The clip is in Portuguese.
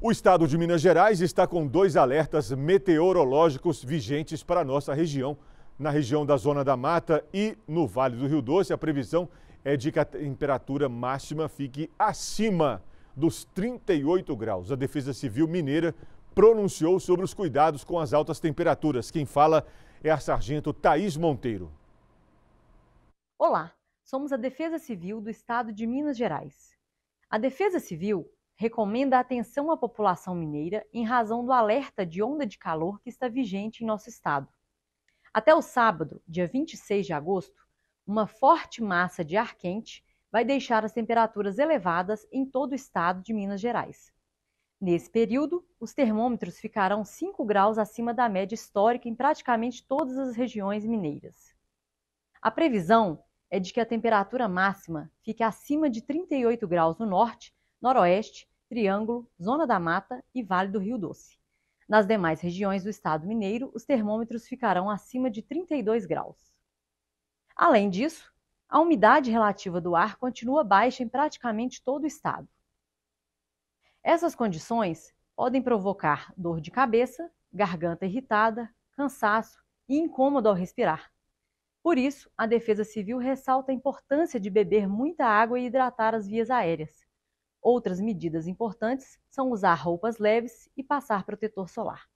O estado de Minas Gerais está com dois alertas meteorológicos vigentes para a nossa região. Na região da Zona da Mata e no Vale do Rio Doce, a previsão é de que a temperatura máxima fique acima dos 38 graus. A Defesa Civil Mineira pronunciou sobre os cuidados com as altas temperaturas. Quem fala é a Sargento Thaís Monteiro. Olá, somos a Defesa Civil do Estado de Minas Gerais. A Defesa Civil recomenda atenção à população mineira em razão do alerta de onda de calor que está vigente em nosso estado. Até o sábado, dia 26 de agosto, uma forte massa de ar quente vai deixar as temperaturas elevadas em todo o estado de Minas Gerais. Nesse período, os termômetros ficarão 5 graus acima da média histórica em praticamente todas as regiões mineiras. A previsão é de que a temperatura máxima fique acima de 38 graus no norte, noroeste Triângulo, Zona da Mata e Vale do Rio Doce. Nas demais regiões do estado mineiro, os termômetros ficarão acima de 32 graus. Além disso, a umidade relativa do ar continua baixa em praticamente todo o estado. Essas condições podem provocar dor de cabeça, garganta irritada, cansaço e incômodo ao respirar. Por isso, a Defesa Civil ressalta a importância de beber muita água e hidratar as vias aéreas. Outras medidas importantes são usar roupas leves e passar protetor solar.